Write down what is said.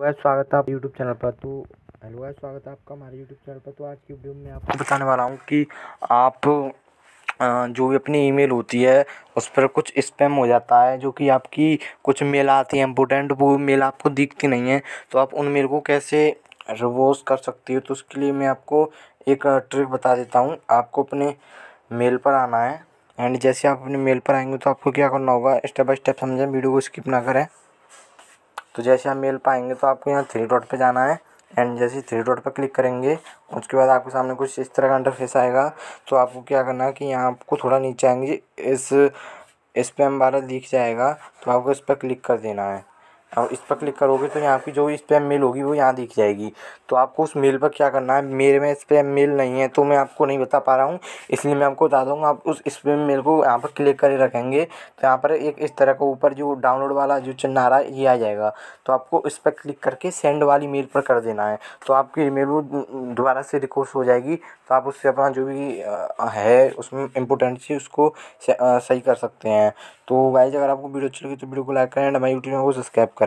hello तो स्वागत है आप यूट्यूब चैनल पर तो हेलो गाइस स्वागत है आपका हमारे यूट्यूब चैनल पर तो आज की वीडियो में आपको बताने वाला हूँ कि आप जो भी अपनी ईमेल होती है उस पर कुछ स्पैम हो जाता है जो कि आपकी कुछ मेल आती है इंपोर्टेंट वो मेल आपको दिखती नहीं है तो आप उन मेल को कैसे रिवर्स कर सकती हो तो उसके लिए मैं आपको एक ट्रिक बता देता हूँ आपको अपने मेल पर आना है एंड जैसे आप अपने मेल पर आएंगे तो आपको क्या करना होगा स्टेप बाय स्टेप समझें वीडियो को स्किप ना करें तो जैसे हम मेल पाएंगे तो आपको यहाँ थ्री डॉट पे जाना है एंड जैसे थ्री डॉट पर क्लिक करेंगे उसके बाद आपके सामने कुछ इस तरह का इंटरफेस आएगा तो आपको क्या करना है कि यहाँ आपको थोड़ा नीचे आएंगे इस इस पर हम बारह दिख जाएगा तो आपको इस पर क्लिक कर देना है और इस पर क्लिक करोगे तो यहाँ की जो स्पैम मेल होगी वो यहाँ दिख जाएगी तो आपको उस मेल पर क्या करना है मेरे में स्पैम मेल नहीं है तो मैं आपको नहीं बता पा रहा हूँ इसलिए मैं आपको बता दूँगा आप उस स्पैम मेल को यहाँ पर क्लिक कर रखेंगे तो यहाँ पर एक इस तरह का ऊपर जो डाउनलोड वाला जो चिन्ह आ रहा है ये आ जाएगा तो आपको इस पर क्लिक करके सेंड वाली मेल पर कर देना है तो आपकी ई वो दोबारा से रिक्वेस्ट हो जाएगी तो आप उससे अपना जो भी है उसमें इम्पोर्टेंट चीज़ उसको सही कर सकते हैं तो वाइज अगर आपको वीडियो अच्छी लगी तो वीडियो को लाइक करें एंड हमारे यूट्यूब को सब्सक्राइब करें